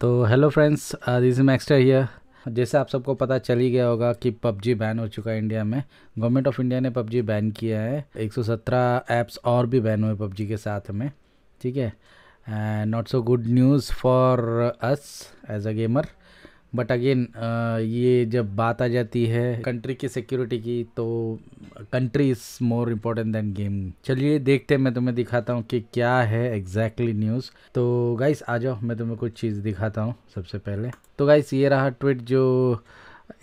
तो hello friends this is Maxter here जैसे आप सबको पता चल ही गया होगा कि पबजी बैन हो चुका है इंडिया में गवर्नमेंट ऑफ इंडिया ने पबजी बैन किया है 117 ऐप्स और भी बैन हुए पबजी के साथ में ठीक है and not so good news for us as a gamer but again ये जब बात आ जाती है कंट्री की सिक्योरिटी की तो country is more important than game चलिए देखते हैं मैं तुम्हें दिखाता हूँ कि क्या है एग्जैक्टली exactly न्यूज़ तो गाइस आ जाओ मैं तुम्हें कुछ चीज़ दिखाता हूँ सबसे पहले तो गाइस ये रहा ट्वीट जो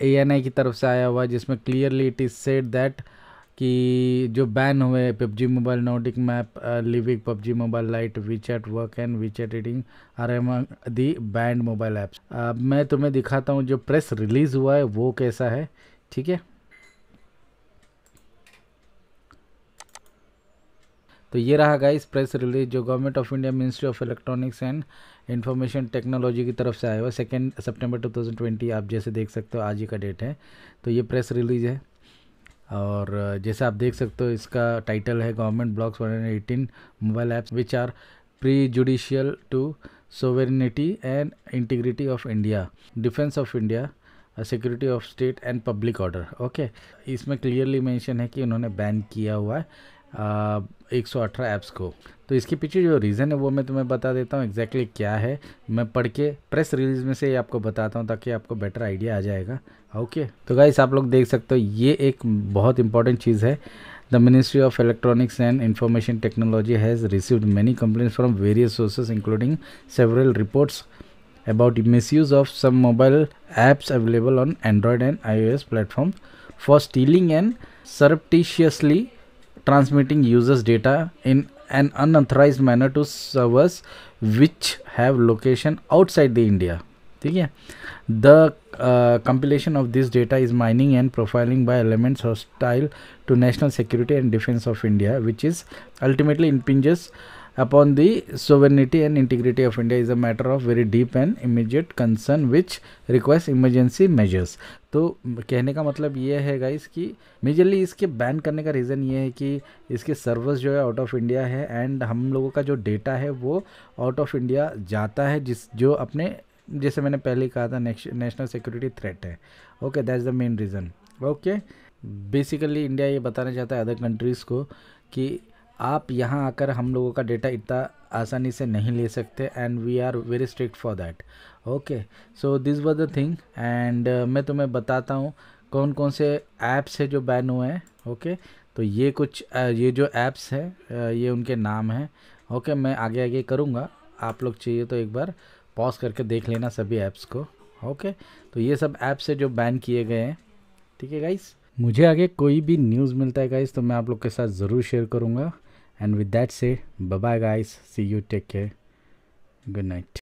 ए की तरफ से आया हुआ जिसमें clearly it is said that कि जो बैन हुए PUBG mobile Nordic map Livik PUBG mobile lite WeChat work and WeChat reading are एम दी बैंड मोबाइल ऐप्स अब मैं तुम्हें दिखाता हूँ जो प्रेस रिलीज़ हुआ है वो कैसा है ठीक है तो ये रहा गाइस प्रेस रिलीज जो government of India ministry of electronics and information technology की तरफ से आया हुआ सेकेंड सेप्टेम्बर टू आप जैसे देख सकते हो आज ही का डेट है तो ये प्रेस रिलीज है और जैसे आप देख सकते हो इसका टाइटल है government blocks one mobile apps which are prejudicial to sovereignty and integrity of India defence of India security of state and public order okay इसमें क्लियरली मेंशन है कि उन्होंने बैन किया हुआ है एक सौ अठारह ऐप्स को तो इसके पीछे जो रीज़न है वो मैं तुम्हें बता देता हूँ एग्जैक्टली exactly क्या है मैं पढ़ के प्रेस रिलीज में से आपको बताता हूँ ताकि आपको बेटर आइडिया आ जाएगा ओके तो गाइस आप लोग देख सकते हो ये एक बहुत इंपॉर्टेंट चीज़ है the ministry of electronics and information technology has received many complain from various sources including several reports about about of some mobile apps available on Android and I S platform for stealing and surreptitiously transmitting users data in an unauthorized manner to servers which have location outside the India. The uh, compilation of this data is mining and profiling by elements hostile to national security and defense of India, which is ultimately impinges upon the sovereignty and integrity of India is a matter of very deep and immediate concern which requires emergency measures. तो कहने का मतलब ये है guys कि majorly इसके ban करने का रीज़न ये है कि इसके सर्वर्स जो है आउट ऑफ इंडिया है एंड हम लोगों का जो डेटा है वो आउट ऑफ इंडिया जाता है जिस जो अपने जैसे मैंने पहले कहा था नेशनल सिक्योरिटी थ्रेट है okay is the main reason okay basically India ये बताना चाहता है अदर कंट्रीज़ को कि आप यहाँ आकर हम लोगों का डेटा इतना आसानी से नहीं ले सकते and we are very strict for that okay so this was the thing and मैं तुम्हें बताता हूँ कौन कौन से ऐप्स है जो बैन हुए हैं ओके okay? तो ये कुछ uh, ये जो ऐप्स है uh, ये उनके नाम हैं ओके okay, मैं आगे आगे करूँगा आप लोग चाहिए तो एक बार पॉज करके देख लेना सभी ऐप्स को ओके okay? तो ये सब ऐप्स है जो बैन किए गए हैं ठीक है गाइस मुझे आगे कोई भी न्यूज़ मिलता है गाइस तो मैं आप लोग के साथ ज़रूर शेयर करूँगा and with that said bye bye guys see you take care good night